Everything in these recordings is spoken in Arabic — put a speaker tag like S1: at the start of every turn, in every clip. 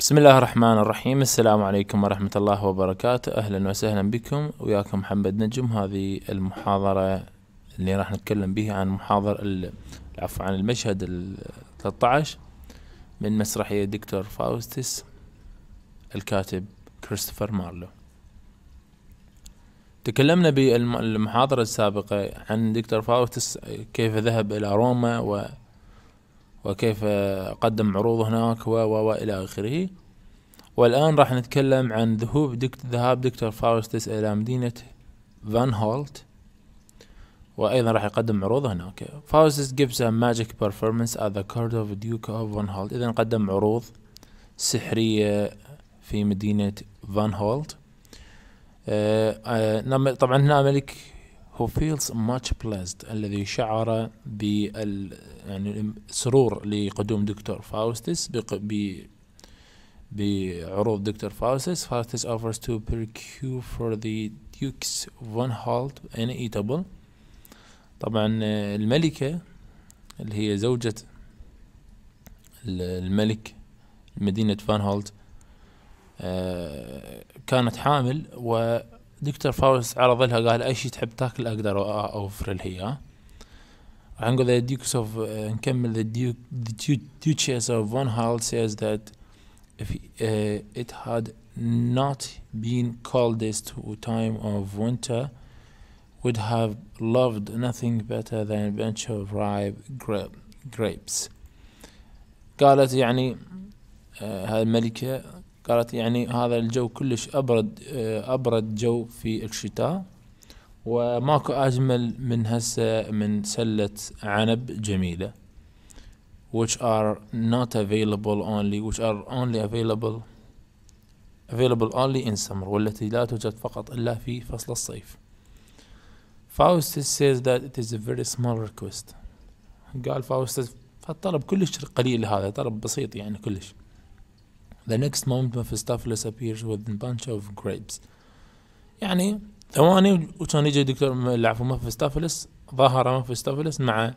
S1: بسم الله الرحمن الرحيم السلام عليكم ورحمة الله وبركاته أهلا وسهلا بكم وياكم محمد نجم هذه المحاضرة اللي راح نتكلم بها عن محاضرة العفو عن المشهد ال 13 من مسرحية دكتور فاوستس الكاتب كريستوفر مارلو تكلمنا بالمحاضرة السابقة عن دكتور فاوستس كيف ذهب إلى روما و وكيف قدم عروض هناك و و إلى آخره والآن راح نتكلم عن ذهوب دكت ذهاب دكتور فاوستس إلى مدينة فان هولت وأيضا راح يقدم عروض هناك فاوستس gives a magic performance at the court of Duke of فان هولت إذا قدم عروض سحرية في مدينة فان هولت آه، آه، نعم، طبعا هنا ملك who feels much pleased الذي شعر بال يعني سرور لقدوم دكتور فاوستس ب بعروض دكتور فاوستس فاوستس offers to procure for the dukes one halt an eatable طبعا الملكة اللي هي زوجة الملك مدينة فان آه، هولت كانت حامل و دكتور فاوس عرض لها قال اي شيء تحب تاكل اقدر اوفر لها اياه Rango, the Dukes of نكمل and Kemmel, the Duke, the du- Duchess of Von Hall says that if uh, it had not been coldest time of winter, would have loved nothing better than a bunch of ripe grapes. قالت يعني uh, هالملكة قالت يعني هذا الجو كلش ابرد آه، ابرد جو في الشتاء وماكو اجمل من هسه من سله عنب جميله which are not available only which are only available available only in summer والتي لا توجد فقط إلا في فصل الصيف فاوستس says that it is a very small request قال فاوستس فالطلب كلش قليل هذا طلب بسيط يعني كلش The next moment Mephistopheles appears with a bunch of grapes يعني ثواني وكان يجي دكتور العفو مفستافلس ظهر مفستافلس مع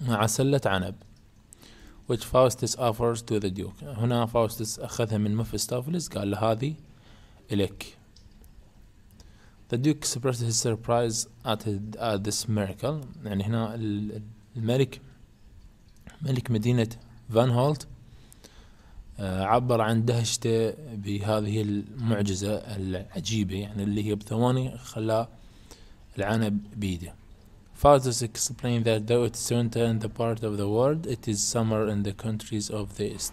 S1: مع سلة عنب which Faustus offers to the duke هنا فاوستس أخذها من مفستافلس قال له هذه إلك The duke expressed his surprise at, at this miracle يعني هنا الملك ملك مدينة فان هولت آه، عبر عن دهشته بهذه المعجزة العجيبة يعني اللي هي بثواني خلا العنب بيده. Faustus explained that though it's winter in the part of the world, it is summer in the countries of the east.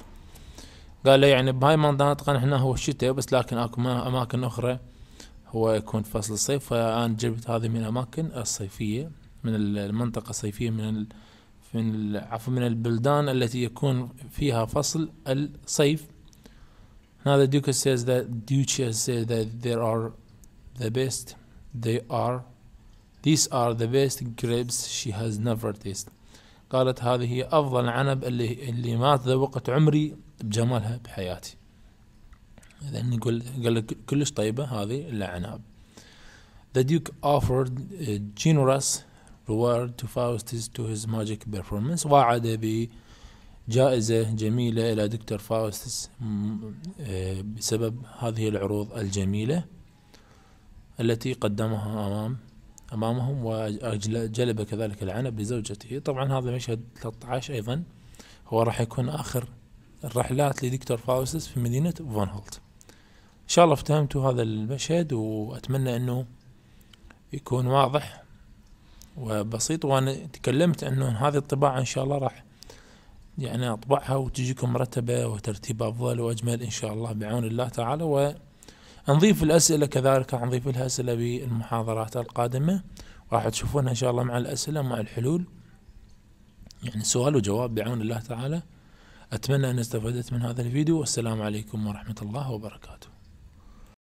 S1: قال له يعني بهاي المنطقة احنا هو شتاء بس لكن اكو اماكن اخرى هو يكون فصل الصيف فانا جبت هذه من الاماكن الصيفية من المنطقة الصيفية من من عفوا من البلدان التي يكون فيها فصل الصيف. Now the Duke says that has says that there are the best, they are, these are the best grapes she has never tasted. قالت هذه هي أفضل عنب اللي اللي ما تذوقت عمري بجمالها بحياتي. إذا يقول قال لك كلش طيبة هذه العنب. The Duke offered a generous reward to Faustus to his magic performance وعد بجائزة جميلة إلى دكتور فاوستس آه، بسبب هذه العروض الجميلة التي قدمها أمام أمامهم وجلب كذلك العنب لزوجته طبعا هذا مشهد 13 أيضا هو راح يكون آخر الرحلات لدكتور فاوستس في مدينة فون هولت إن شاء الله افتهمتوا هذا المشهد وأتمنى أنه يكون واضح وبسيط وانا تكلمت انه هذه الطباعة ان شاء الله راح يعني اطبعها وتجيكم مرتبة وترتيب افضل واجمل ان شاء الله بعون الله تعالى ونضيف الاسئلة كذلك نضيف لها اسئلة بالمحاضرات القادمة راح تشوفونها ان شاء الله مع الاسئلة مع الحلول يعني سؤال وجواب بعون الله تعالى أتمنى أن استفدت من هذا الفيديو والسلام عليكم ورحمة الله وبركاته